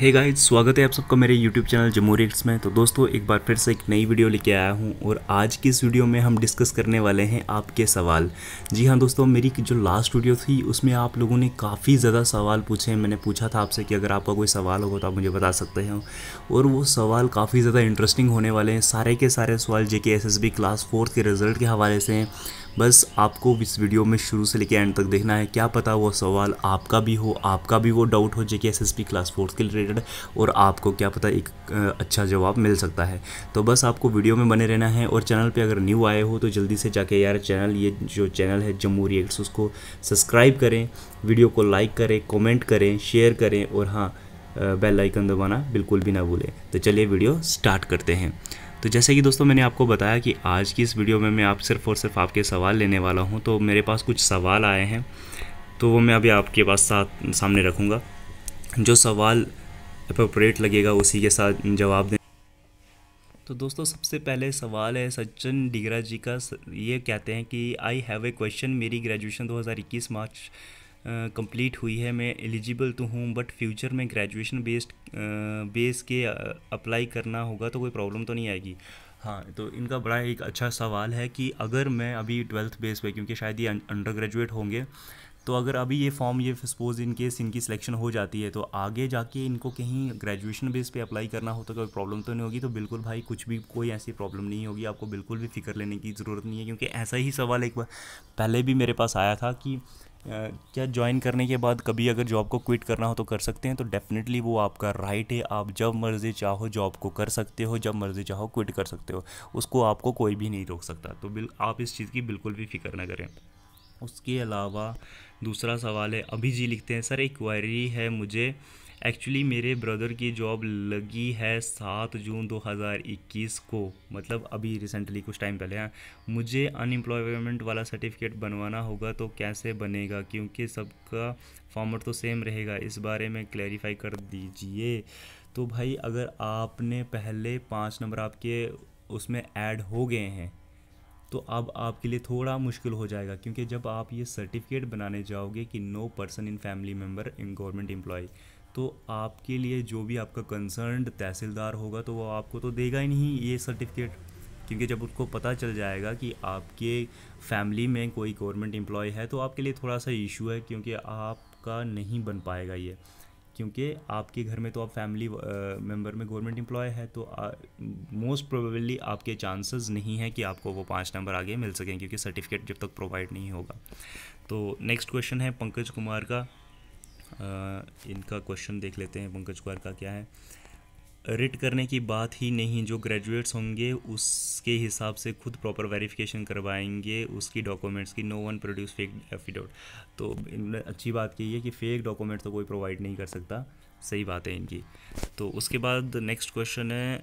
Hey guys स्वागत है आप सबका मेरे यूट्यूब चैनल जम्मू रिक्स में तो दोस्तों एक बार फिर से एक नई वीडियो लेके आया हूँ और आज की इस वीडियो में हम डिस्कस करने वाले हैं आपके सवाल जी हाँ दोस्तों मेरी जो लास्ट वीडियो थी उसमें आप लोगों ने काफ़ी ज़्यादा सवाल पूछे मैंने पूछा था आपसे कि अगर आपका कोई सवाल होगा तो आप मुझे बता सकते हैं और वो सवाल काफ़ी ज़्यादा इंटरेस्टिंग होने वाले हैं सारे के सारे सवाल जे के क्लास फोर्थ के रिजल्ट के हवाले से हैं बस आपको इस वीडियो में शुरू से लेकर एंड तक देखना है क्या पता वो सवाल आपका भी हो आपका भी वो डाउट हो J K S class fourth के रिलेटेड और आपको क्या पता एक अच्छा जवाब मिल सकता है तो बस आपको वीडियो में बने रहना है और चैनल पर अगर न्यू आए हो तो जल्दी से जाके यार चैनल ये जो चैनल है जम्मू रिएक्ट्स उसको सब्सक्राइब करें वीडियो को लाइक करें कॉमेंट करें शेयर करें और हाँ बेल आइकन दबाना बिल्कुल भी ना भूलें तो चलिए वीडियो स्टार्ट करते हैं तो जैसे कि दोस्तों मैंने आपको बताया कि आज की इस वीडियो में मैं आप सिर्फ और सिर्फ आपके सवाल लेने वाला हूँ तो मेरे पास कुछ सवाल आए हैं तो वो मैं अभी आपके पास साथ सामने रखूँगा जो सवाल अप्रोप्रिएट लगेगा उसी के साथ जवाब दें तो दोस्तों सबसे पहले सवाल है सचिन डिगरा जी का ये कहते हैं कि आई हैव ए क्वेश्चन मेरी ग्रेजुएशन 2021 मार्च कंप्लीट हुई है मैं एलिजिबल तो हूँ बट फ्यूचर में ग्रेजुएशन बेस्ड बेस के अप्लाई करना होगा तो कोई प्रॉब्लम तो नहीं आएगी हाँ तो इनका बड़ा एक अच्छा सवाल है कि अगर मैं अभी ट्वेल्थ बेस पे क्योंकि शायद ये अंडर ग्रेजुएट होंगे तो अगर अभी ये फॉर्म ये सपोज इन केस इनकी सिलेक्शन हो जाती है तो आगे जाके इनको कहीं ग्रेजुएशन बेस पे अप्लाई करना हो तो कोई प्रॉब्लम तो नहीं होगी तो बिल्कुल भाई कुछ भी कोई ऐसी प्रॉब्लम नहीं होगी आपको बिल्कुल भी फिक्र लेने की ज़रूरत नहीं है क्योंकि ऐसा ही सवाल एक बार पहले भी मेरे पास आया था कि क्या ज्वाइन करने के बाद कभी अगर जॉब को क्विट करना हो तो कर सकते हैं तो डेफिनेटली वो आपका राइट है आप जब मर्ज़ी चाहो जॉब को कर सकते हो जब मर्ज़ी चाहो क्विट कर सकते हो उसको आपको कोई भी नहीं रोक सकता तो बिल आप इस चीज़ की बिल्कुल भी फिक्र ना करें उसके अलावा दूसरा सवाल है अभी जी लिखते हैं सर एक क्वायरी है मुझे एक्चुअली मेरे ब्रदर की जॉब लगी है सात जून 2021 को मतलब अभी रिसेंटली कुछ टाइम पहले हैं हाँ। मुझे अनएम्प्लॉयमेंट वाला सर्टिफिकेट बनवाना होगा तो कैसे बनेगा क्योंकि सबका फॉर्मेट तो सेम रहेगा इस बारे में क्लैरिफाई कर दीजिए तो भाई अगर आपने पहले पाँच नंबर आपके उसमें ऐड हो गए हैं तो अब आपके लिए थोड़ा मुश्किल हो जाएगा क्योंकि जब आप ये सर्टिफिकेट बनाने जाओगे कि no person in family member in government employ तो आपके लिए जो भी आपका कंसर्न तहसीलदार होगा तो वो आपको तो देगा ही नहीं ये सर्टिफिकेट क्योंकि जब उसको पता चल जाएगा कि आपके फैमिली में कोई गवर्नमेंट एम्प्लॉय है तो आपके लिए थोड़ा सा इशू है क्योंकि आपका नहीं बन पाएगा ये क्योंकि आपके घर में तो आप फैमिली मेम्बर में गवर्नमेंट एम्प्लॉय है तो मोस्ट प्रोबेबली आपके चांसेस नहीं है कि आपको वो पाँच नंबर आगे मिल सकें क्योंकि सर्टिफिकेट जब तक प्रोवाइड नहीं होगा तो नेक्स्ट क्वेश्चन है पंकज कुमार का इनका क्वेश्चन देख लेते हैं पंकज कुमार का क्या है रिट करने की बात ही नहीं जो ग्रेजुएट्स होंगे उसके हिसाब से खुद प्रॉपर वेरिफिकेशन करवाएंगे उसकी डॉक्यूमेंट्स की no one produce fake affidavit तो इन्होंने अच्छी बात की है कि फेक डॉक्यूमेंट तो कोई प्रोवाइड नहीं कर सकता सही बात है इनकी तो उसके बाद नेक्स्ट क्वेश्चन है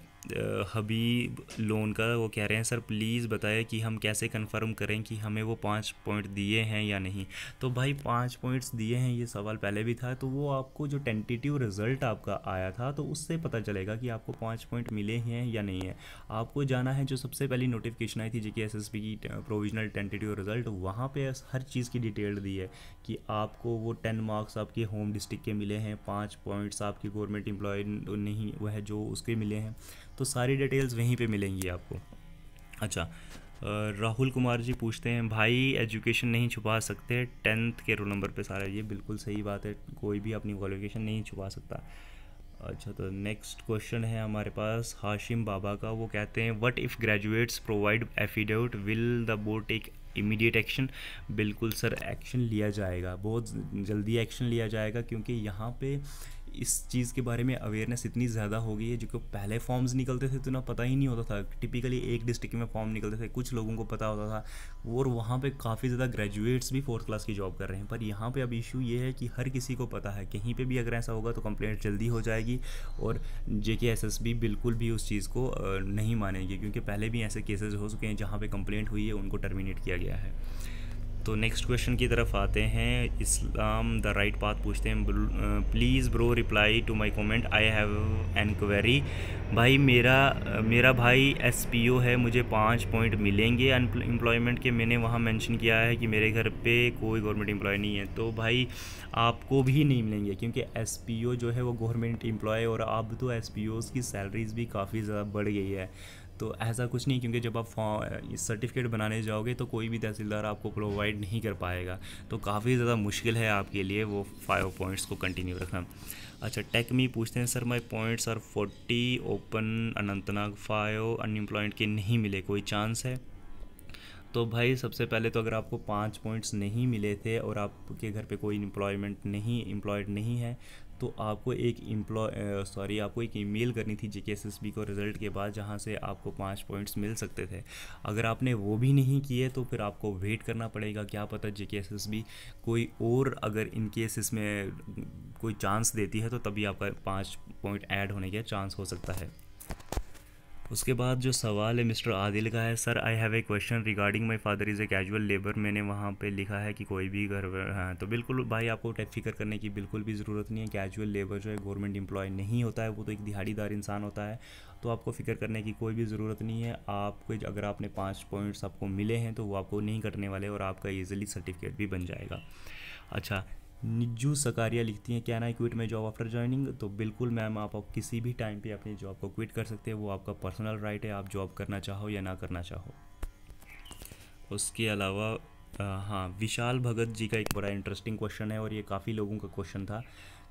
हबीब लोन का वो कह रहे हैं सर प्लीज़ बताएं कि हम कैसे कंफर्म करें कि हमें वो पाँच पॉइंट दिए हैं या नहीं तो भाई पाँच पॉइंट्स दिए हैं ये सवाल पहले भी था तो वो आपको जो टेंटेटिव रिज़ल्ट आपका आया था तो उससे पता चलेगा कि आपको पाँच पॉइंट मिले हैं या नहीं है आपको जाना है जो सबसे पहली नोटिफिकेशन आई थी जी के की प्रोविजनल टेंटेटिव रिज़ल्ट वहाँ पर हर चीज़ की डिटेल दी है कि आपको वो टेन मार्क्स आपके होम डिस्ट्रिक्ट के मिले हैं पाँच पॉइंट्स आपके गवर्नमेंट एम्प्लॉय नहीं वह जो उसके मिले हैं तो सारी डिटेल्स वहीं पे मिलेंगी आपको अच्छा राहुल कुमार जी पूछते हैं भाई एजुकेशन नहीं छुपा सकते टेंथ के रोल नंबर पे सारा ये बिल्कुल सही बात है कोई भी अपनी क्वालिफिकेशन नहीं छुपा सकता अच्छा तो नेक्स्ट क्वेश्चन है हमारे पास हाशिम बाबा का वो कहते हैं what if graduates provide affidavit will the board take immediate action बिल्कुल सर एक्शन लिया जाएगा बहुत जल्दी एक्शन लिया जाएगा क्योंकि यहाँ पे इस चीज़ के बारे में अवेयरनेस इतनी ज़्यादा हो गई है जो कि पहले फॉर्म्स निकलते थे तो ना पता ही नहीं होता था टिपिकली एक डिस्ट्रिक्ट में फॉर्म निकलते थे कुछ लोगों को पता होता था और वहाँ पे काफ़ी ज़्यादा ग्रेजुएट्स भी फोर्थ क्लास की जॉब कर रहे हैं पर यहाँ पे अब इशू ये है कि हर किसी को पता है कहीं पर भी अगर ऐसा होगा तो कंप्लेंट जल्दी हो जाएगी और जे के एस एस बी बिल्कुल भी उस चीज़ को नहीं मानेगी क्योंकि पहले भी ऐसे केसेज हो चुके हैं जहाँ पर कंप्लेंट हुई है उनको टर्मिनेट किया गया है तो नेक्स्ट क्वेश्चन की तरफ आते हैं इस्लाम द राइट पाथ पूछते हैं please bro reply to my comment I have an query भाई मेरा uh, मेरा भाई एसपीओ है मुझे पाँच पॉइंट मिलेंगे एम्प्लॉयमेंट के मैंने वहाँ मेंशन किया है कि मेरे घर पे कोई गवर्नमेंट एम्प्लॉय नहीं है तो भाई आपको भी नहीं मिलेंगे क्योंकि एस जो है वो गवर्नमेंट एम्प्लॉय और अब तो एस की सैलरीज़ भी काफ़ी ज़्यादा बढ़ गई है तो ऐसा कुछ नहीं क्योंकि जब आप सर्टिफिकेट बनाने जाओगे तो कोई भी तहसीलदार आपको प्रोवाइड नहीं कर पाएगा तो काफ़ी ज़्यादा मुश्किल है आपके लिए वो फाइव पॉइंट्स को कंटिन्यू रखना अच्छा टेक में पूछते हैं sir my points are forty open Anantnag five unemployed के नहीं मिले कोई चांस है तो भाई सबसे पहले तो अगर आपको पाँच पॉइंट्स नहीं मिले थे और आपके घर पे कोई एम्प्लॉयमेंट नहीं एम्प्लॉयड नहीं है तो आपको एक इम्प्लॉ सॉरी आपको एक ईमेल करनी थी जे को रिज़ल्ट के बाद जहाँ से आपको पाँच पॉइंट्स मिल सकते थे अगर आपने वो भी नहीं किए तो फिर आपको वेट करना पड़ेगा क्या पता जे कोई और अगर इन केस इसमें कोई चांस देती है तो तभी आपका पाँच पॉइंट ऐड होने का चांस हो सकता है उसके बाद जो सवाल है मिस्टर आदिल का है sir I have a question regarding my father is a casual labour मैंने वहाँ पे लिखा है कि कोई भी घर हाँ तो बिल्कुल भाई आपको टैक फिक्र करने की बिल्कुल भी ज़रूरत नहीं है कैजुअल लेबर जो है गवर्नमेंट एम्प्लॉय नहीं होता है वो तो एक दिहाड़ीदार इंसान होता है तो आपको फिक्र करने की कोई भी ज़रूरत नहीं है आपको अगर आपने पाँच पॉइंट्स आपको मिले हैं तो वो आपको नहीं कटने वाले और आपका ईजिली सर्टिफिकेट भी बन जाएगा अच्छा निज्जू सकारिया लिखती हैं can I quit my job after joining तो बिल्कुल मैम आप, आप किसी भी टाइम पे अपनी जॉब को क्विट कर सकते हैं वो आपका पर्सनल राइट है आप जॉब करना चाहो या ना करना चाहो उसके अलावा आ, हाँ विशाल भगत जी का एक बड़ा इंटरेस्टिंग क्वेश्चन है और ये काफ़ी लोगों का क्वेश्चन था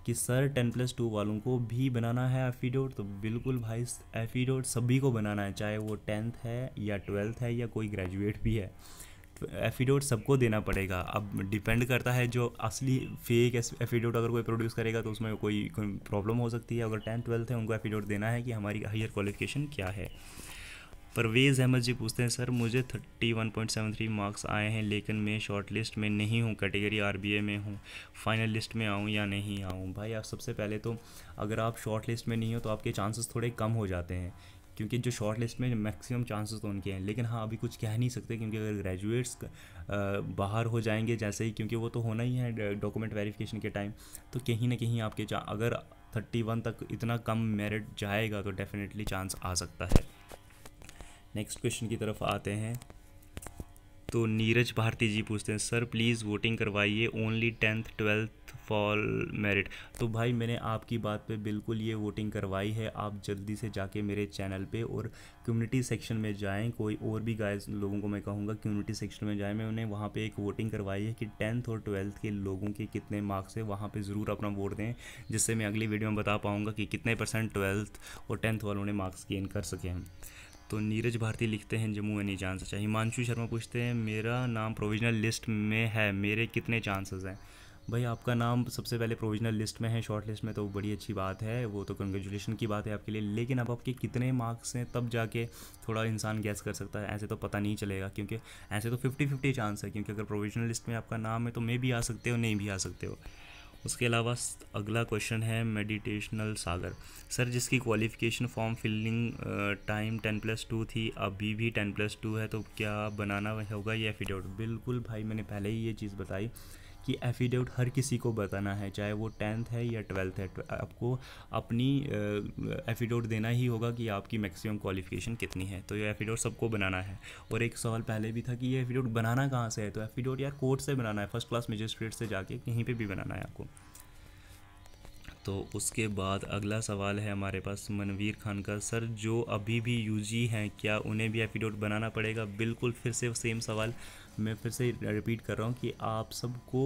कि सर टेन प्लस टू वालों को भी बनाना है एफिडोट तो बिल्कुल भाई एफिडोट सभी को बनाना है चाहे वो टेंथ है या ट्वेल्थ है या कोई ग्रेजुएट भी है एफिडोट सबको देना पड़ेगा अब डिपेंड करता है जो असली फेक एफिडोट अगर कोई प्रोड्यूस करेगा तो उसमें कोई प्रॉब्लम हो सकती है अगर टेंथ ट्वेल्थ है उनको एफिडोट देना है कि हमारी हायर क्वालिफिकेशन क्या है परवेज़ अहमद जी पूछते हैं सर मुझे 31.73 मार्क्स आए हैं लेकिन मैं शॉर्ट लिस्ट में नहीं हूँ कैटेगरी आरबीए में हूँ फाइनल लिस्ट में आऊँ या नहीं आऊँ भाई आप सबसे पहले तो अगर आप शॉर्ट लिस्ट में नहीं हो तो आपके चांसेस थोड़े कम हो जाते हैं क्योंकि जो शॉर्ट लिस्ट में मैक्सिमम चांसेस तो उनके हैं लेकिन हाँ अभी कुछ कह नहीं सकते क्योंकि अगर ग्रेजुएट्स बाहर हो जाएंगे जैसे ही क्योंकि वो तो होना ही है डॉक्यूमेंट वेरिफिकेशन के टाइम तो कहीं ना कहीं आपके अगर थर्टी वन तक इतना कम मेरिट जाएगा तो डेफिनेटली चांस आ सकता है नेक्स्ट क्वेश्चन की तरफ आते हैं तो नीरज भारती जी पूछते हैं सर प्लीज़ वोटिंग करवाइए only tenth twelfth fall merit तो भाई मैंने आपकी बात पे बिल्कुल ये वोटिंग करवाई है आप जल्दी से जाके मेरे चैनल पे और कम्युनिटी सेक्शन में जाएं कोई और भी गाय लोगों को मैं कहूँगा कम्युनिटी सेक्शन में जाएं मैं उन्हें वहाँ पे एक वोटिंग करवाई है कि टेंथ और ट्वेल्थ के लोगों के कितने मार्क्स है वहाँ पर ज़रूर अपना वोट दें जिससे मैं अगली वीडियो में बता पाऊँगा कि कितने परसेंट ट्वेल्थ और टेंथ वालों ने मार्क्स गेन कर सके हैं तो नीरज भारती लिखते हैं जम्मू एनी चांस अच्छा हिमांशु शर्मा पूछते हैं मेरा नाम प्रोविजनल लिस्ट में है मेरे कितने चांसेस हैं भाई आपका नाम सबसे पहले प्रोविजनल लिस्ट में है शॉर्ट लिस्ट में तो बड़ी अच्छी बात है वो तो कंग्रेचुलेशन की बात है आपके लिए लेकिन अब आपके कितने मार्क्स हैं तब जाके थोड़ा इंसान गैस कर सकता है ऐसे तो पता नहीं चलेगा क्योंकि ऐसे तो फिफ्टी फिफ्टी चांस है क्योंकि अगर प्रोविजनल लिस्ट में आपका नाम है तो मे भी आ सकते हो नहीं भी आ सकते हो उसके अलावा अगला क्वेश्चन है मेडिटेशनल सागर सर जिसकी qualification form filling time ten plus two थी अभी भी टेन प्लस टू है तो क्या बनाना होगा ये एफिडेविट बिल्कुल भाई मैंने पहले ही ये चीज़ बताई कि एफिडेविट हर किसी को बताना है चाहे वो टेंथ है या ट्वेल्थ है आपको अपनी एफिडेविट देना ही होगा कि आपकी मैक्सिमम क्वालिफिकेशन कितनी है तो ये एफिडेविट सबको बनाना है और एक सवाल पहले भी था कि ये एफिडेविट बनाना कहाँ से है तो एफिडेविट यार कोर्ट से बनाना है फर्स्ट क्लास मजिस्ट्रेट से जाके कहीं पर भी बनाना है आपको तो उसके बाद अगला सवाल है हमारे पास मनवीर खान का सर जो अभी भी यूजी हैं क्या उन्हें भी एफिडोट बनाना पड़ेगा बिल्कुल फिर से सेम सवाल मैं फिर से रिपीट कर रहा हूँ कि आप सबको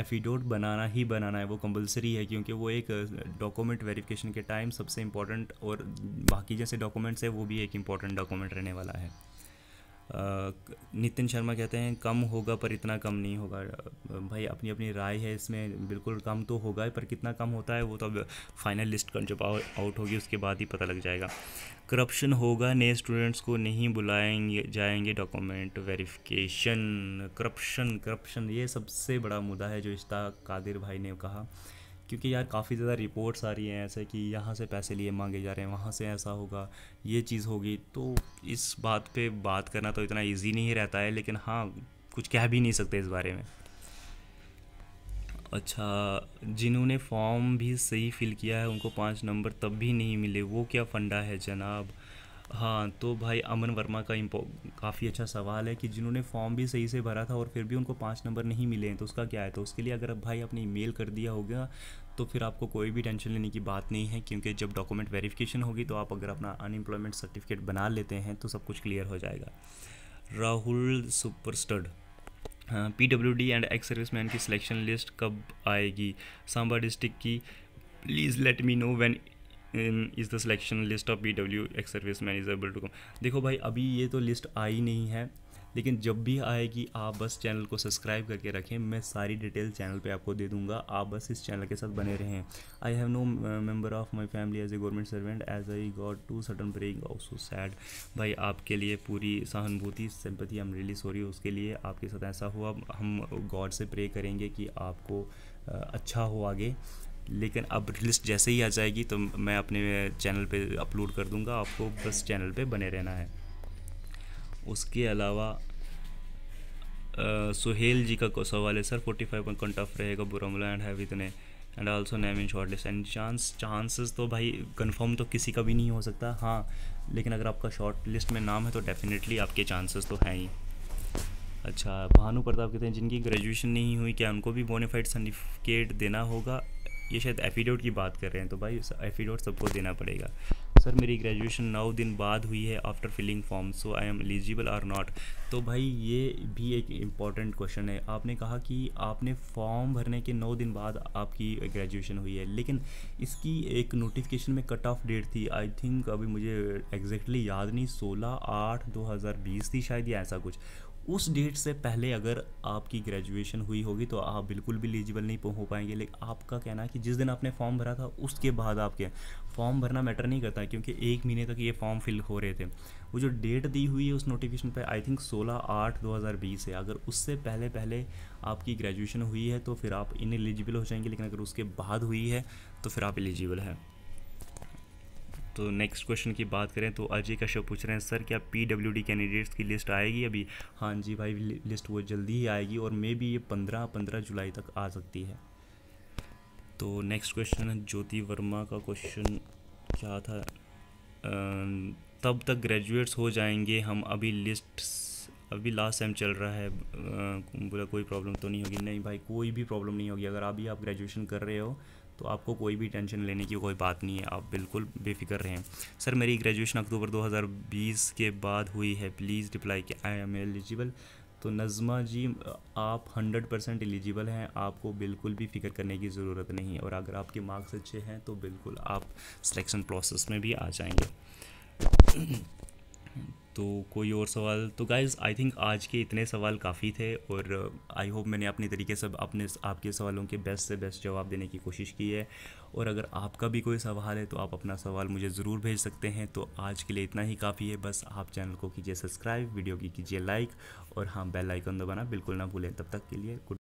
एफिडोट बनाना ही बनाना है वो कंपलसरी है क्योंकि वो एक डॉक्यूमेंट वेरिफिकेशन के टाइम सबसे इम्पॉर्टेंट और बाकी जैसे डॉक्यूमेंट्स है वो भी एक इम्पॉर्टेंट डॉक्यूमेंट रहने वाला है नितिन शर्मा कहते हैं कम होगा पर इतना कम नहीं होगा भाई अपनी अपनी राय है इसमें बिल्कुल कम तो होगा पर कितना कम होता है वो तो अब फाइनल लिस्ट कर जब आउट होगी उसके बाद ही पता लग जाएगा करप्शन होगा नए स्टूडेंट्स को नहीं बुलाएंगे जाएंगे डॉक्यूमेंट वेरिफिकेशन करप्शन करप्शन ये सबसे बड़ा मुद्दा है जो इश्ता कादिर भाई ने कहा क्योंकि यार काफ़ी ज़्यादा रिपोर्ट्स आ रही हैं ऐसे कि यहाँ से पैसे लिए मांगे जा रहे हैं वहाँ से ऐसा होगा ये चीज़ होगी तो इस बात पे बात करना तो इतना इजी नहीं रहता है लेकिन हाँ कुछ कह भी नहीं सकते इस बारे में अच्छा जिन्होंने फॉर्म भी सही फिल किया है उनको पाँच नंबर तब भी नहीं मिले वो क्या फंडा है जनाब हाँ तो भाई अमन वर्मा का काफ़ी अच्छा सवाल है कि जिन्होंने फॉर्म भी सही से भरा था और फिर भी उनको पाँच नंबर नहीं मिले हैं तो उसका क्या है तो उसके लिए अगर अब भाई आपने ई कर दिया होगा तो फिर आपको कोई भी टेंशन लेने की बात नहीं है क्योंकि जब डॉक्यूमेंट वेरिफिकेशन होगी तो आप अगर अपना अनएम्प्लॉयमेंट सर्टिफिकेट बना लेते हैं तो सब कुछ क्लियर हो जाएगा राहुल सुपरस्टड P W D and ex service man की सिलेक्शन लिस्ट कब आएगी सांबा डिस्ट्रिक्ट की please let me know when in is the selection list of B W ex service man is able to come देखो भाई अभी ये तो लिस्ट आई नहीं है लेकिन जब भी आएगी आप बस चैनल को सब्सक्राइब करके रखें मैं सारी डिटेल चैनल पे आपको दे दूंगा आप बस इस चैनल के साथ बने रहें I have no member of my family as a government servant as I got to sudden break also said भाई आपके लिए पूरी सहानुभूति सिंपथी हम रियली सॉरी उसके लिए आपके साथ ऐसा हुआ हम गॉड से प्रे करेंगे कि आपको uh, अच्छा हो आगे लेकिन अब लिस्ट जैसे ही आ जाएगी तो मैं अपने चैनल पे अपलोड कर दूंगा आपको बस चैनल पे बने रहना है उसके अलावा आ, सुहेल जी का सवाल है sir forty five percent tough रहेगा बुरमला एंड हैव इतने and also name in short list and chance chances तो भाई कंफर्म तो किसी का भी नहीं हो सकता हाँ लेकिन अगर आपका शॉर्ट लिस्ट में नाम है तो डेफिनेटली आपके चांसेस तो हैं ही अच्छा भानु प्रताप कहते हैं जिनकी ग्रेजुएशन नहीं हुई क्या उनको भी बोनीफाइड सर्टिफिकेट देना होगा ये शायद एफिडेविट e की बात कर रहे हैं तो भाई एफिडोट e सबको देना पड़ेगा सर मेरी ग्रेजुएशन नौ दिन बाद हुई है after filling form so I am eligible or not तो भाई ये भी एक इम्पॉर्टेंट क्वेश्चन है आपने कहा कि आपने फॉर्म भरने के नौ दिन बाद आपकी ग्रेजुएशन हुई है लेकिन इसकी एक नोटिफिकेशन में कट ऑफ डेट थी आई थिंक अभी मुझे एग्जैक्टली exactly याद नहीं सोलह आठ दो हज़ार बीस थी शायद या ऐसा कुछ उस डेट से पहले अगर आपकी ग्रेजुएशन हुई होगी तो आप बिल्कुल भी एलिजिबल नहीं हो पाएंगे लेकिन आपका कहना है कि जिस दिन आपने फॉर्म भरा था उसके बाद आपके फॉर्म भरना मैटर नहीं करता क्योंकि एक महीने तक ये फॉर्म फिल हो रहे थे वो जो डेट दी हुई है उस नोटिफिकेशन पर आई थिंक सोलह आठ दो हज़ार बीस है अगर उससे पहले पहले आपकी ग्रेजुएशन हुई है तो फिर आप इन एलिजिबल हो जाएंगे लेकिन अगर उसके बाद हुई है तो फिर आप एलिजिबल हैं तो नेक्स्ट क्वेश्चन की बात करें तो अजय कश्यप पूछ रहे हैं सर क्या पी डब्ल्यू डी कैंडिडेट्स की लिस्ट आएगी अभी हाँ जी भाई लिस्ट वो जल्दी ही आएगी और मे बी ये पंद्रह पंद्रह जुलाई तक आ सकती है तो नेक्स्ट क्वेश्चन है ज्योति वर्मा का क्वेश्चन क्या था आ, तब तक ग्रेजुएट्स हो जाएंगे हम अभी लिस्ट अभी लास्ट टाइम चल रहा है बोला कोई प्रॉब्लम तो नहीं होगी नहीं भाई कोई भी प्रॉब्लम नहीं होगी अगर अभी आप ग्रेजुएशन कर रहे हो तो आपको कोई भी टेंशन लेने की कोई बात नहीं है आप बिल्कुल बेफिक्र रहें सर मेरी ग्रेजुएशन अक्टूबर 2020 के बाद हुई है प्लीज़ रिप्लाई कि आई एम एलिजिबल तो नज़मा जी आप 100 परसेंट एलिजिबल हैं आपको बिल्कुल भी फ़िक्र करने की ज़रूरत नहीं है और अगर आपके मार्क्स अच्छे हैं तो बिल्कुल आप सिलेक्शन प्रोसेस में भी आ जाएंगे तो कोई और सवाल तो गाइज़ आई थिंक आज के इतने सवाल काफ़ी थे और आई uh, होप मैंने अपने तरीके से अपने आपके सवालों के बेस्ट से बेस्ट जवाब देने की कोशिश की है और अगर आपका भी कोई सवाल है तो आप अपना सवाल मुझे ज़रूर भेज सकते हैं तो आज के लिए इतना ही काफ़ी है बस आप चैनल को कीजिए सब्सक्राइब वीडियो की कीजिए लाइक और हाँ बेल आइकन दबाना बिल्कुल ना भूलें तब तक के लिए